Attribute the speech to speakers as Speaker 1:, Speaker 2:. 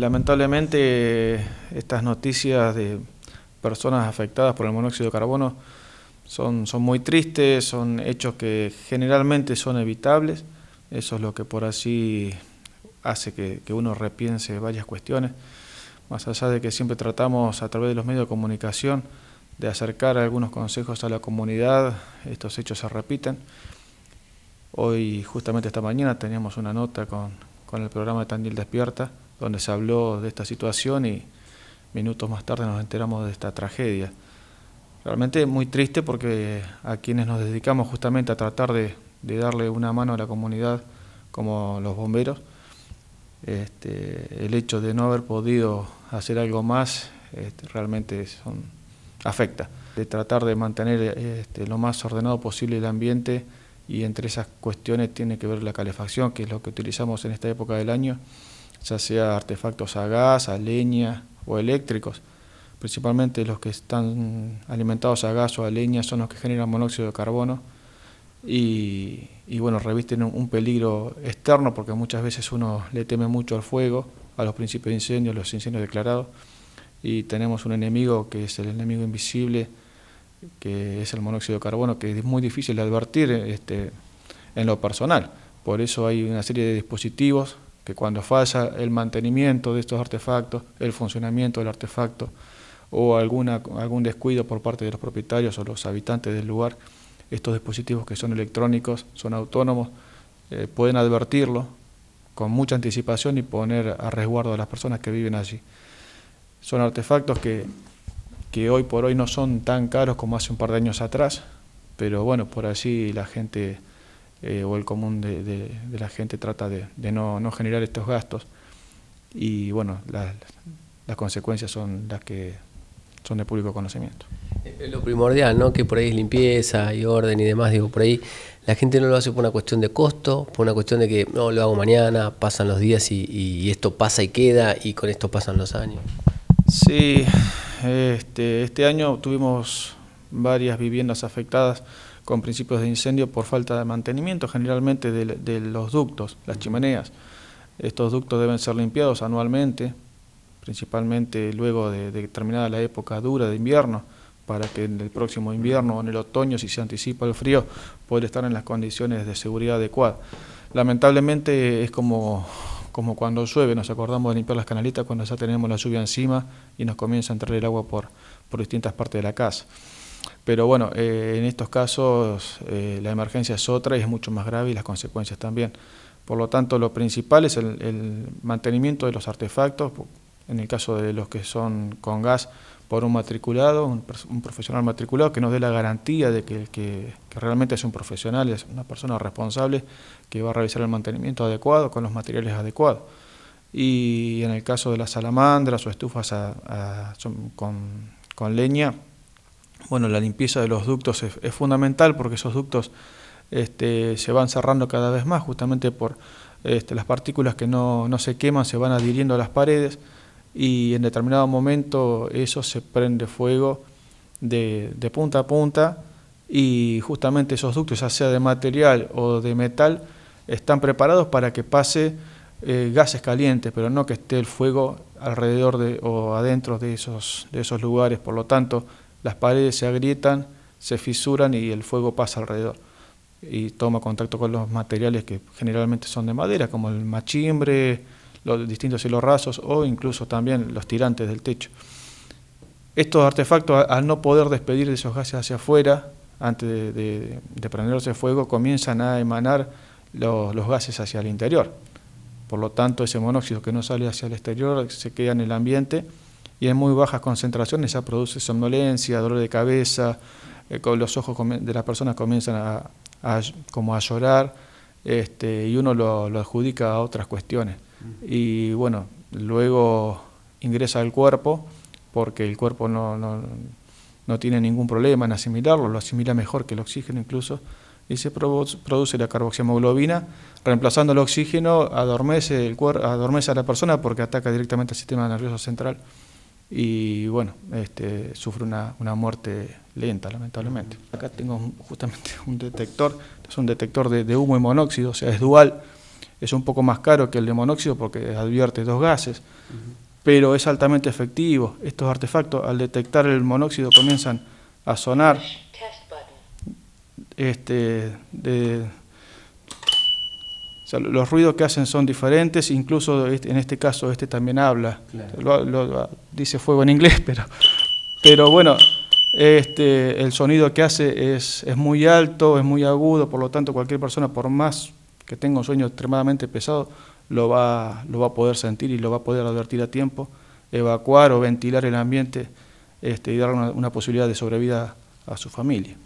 Speaker 1: Lamentablemente estas noticias de personas afectadas por el monóxido de carbono son, son muy tristes, son hechos que generalmente son evitables, eso es lo que por así hace que, uno repiense varias cuestiones, más allá de que siempre tratamos a través de los medios de comunicación de acercar algunos consejos a la comunidad, estos hechos se repiten. Hoy, justamente esta mañana, teníamos una nota con, con el programa de Tandil Despierta, donde se habló de esta situación y minutos más tarde nos enteramos de esta tragedia. Realmente muy triste porque a quienes nos dedicamos justamente a tratar de, darle una mano a la comunidad, como los bomberos, este, el hecho de no haber podido hacer algo más este, realmente afecta. De tratar de mantener este, lo más ordenado posible el ambiente y entre esas cuestiones tiene que ver la calefacción, que es lo que utilizamos en esta época del año ya sea artefactos a gas, a leña o eléctricos. Principalmente los que están alimentados a gas o a leña son los que generan monóxido de carbono y, bueno, revisten un, peligro externo porque muchas veces uno le teme mucho al fuego, a los principios de incendios, los incendios declarados y tenemos un enemigo que es el enemigo invisible, que es el monóxido de carbono, que es muy difícil de advertir este, en lo personal. Por eso hay una serie de dispositivos que cuando falla el mantenimiento de estos artefactos, el funcionamiento del artefacto o algún descuido por parte de los propietarios o los habitantes del lugar, estos dispositivos que son electrónicos, son autónomos, eh, pueden advertirlo con mucha anticipación y poner a resguardo a las personas que viven allí. Son artefactos que, que hoy por hoy no son tan caros como hace un par de años atrás, pero bueno, por así la gente eh, o el común de, la gente trata de, no, generar estos gastos. Y bueno, las consecuencias son las que son de público conocimiento. Lo primordial, ¿no? Que por ahí es limpieza y orden y demás, digo, por ahí la gente no lo hace por una cuestión de costo, por una cuestión de que no lo hago mañana, pasan los días y, esto pasa y queda y con esto pasan los años. Sí, este, este año tuvimos varias viviendas afectadas con principios de incendio por falta de mantenimiento, generalmente de, los ductos, las chimeneas. Estos ductos deben ser limpiados anualmente, principalmente luego de, determinada la época dura de invierno, para que en el próximo invierno o en el otoño, si se anticipa el frío, poder estar en las condiciones de seguridad adecuadas. Lamentablemente es como, cuando llueve, nos acordamos de limpiar las canalitas cuando ya tenemos la lluvia encima y nos comienza a entrar el agua por distintas partes de la casa. Pero bueno, eh, en estos casos eh, la emergencia es otra y es mucho más grave y las consecuencias también. Por lo tanto, lo principal es el, mantenimiento de los artefactos, en el caso de los que son con gas, por un matriculado, un, profesional matriculado que nos dé la garantía de que, realmente es un profesional, es una persona responsable que va a realizar el mantenimiento adecuado con los materiales adecuados. Y en el caso de las salamandras o estufas con leña, bueno, la limpieza de los ductos es, fundamental porque esos ductos este, se van cerrando cada vez más justamente por este, las partículas que no, se queman se van adhiriendo a las paredes y en determinado momento eso se prende fuego de, punta a punta y justamente esos ductos, ya sea de material o de metal, están preparados para que pase eh, gases calientes, pero no que esté el fuego alrededor de, o adentro de esos, de esos lugares. Por lo tanto, las paredes se agrietan, se fisuran y el fuego pasa alrededor y toma contacto con los materiales que generalmente son de madera, como el machimbre, los distintos hilos rasos o incluso también los tirantes del techo. Estos artefactos, al no poder despedir esos gases hacia afuera, antes de, prenderse fuego, comienzan a emanar los gases hacia el interior. Por lo tanto, ese monóxido que no sale hacia el exterior se queda en el ambiente y en muy bajas concentraciones ya produce somnolencia, dolor de cabeza, eh, con los ojos de las personas comienzan a, como a llorar este, y uno lo, adjudica a otras cuestiones. Y bueno, luego ingresa al cuerpo porque el cuerpo no, tiene ningún problema en asimilarlo, lo asimila mejor que el oxígeno incluso y se produce la carboxiamoglobina, reemplazando el oxígeno, adormece, el adormece a la persona porque ataca directamente al sistema nervioso central y bueno, este, sufre una, muerte lenta, lamentablemente. Acá tengo justamente un detector, es un detector de, humo y monóxido, o sea, es dual, es un poco más caro que el de monóxido porque advierte dos gases, pero es altamente efectivo. Estos artefactos, al detectar el monóxido, comienzan a sonar este, de, los ruidos que hacen son diferentes, incluso este, en este caso este también habla, ah, dice fuego en inglés, pero, bueno, este, el sonido que hace es, muy alto, es muy agudo, por lo tanto cualquier persona, por más que tenga un sueño extremadamente pesado, lo va, a poder sentir y lo va a poder advertir a tiempo, evacuar o ventilar el ambiente este, y dar una, una posibilidad de sobrevida a su familia.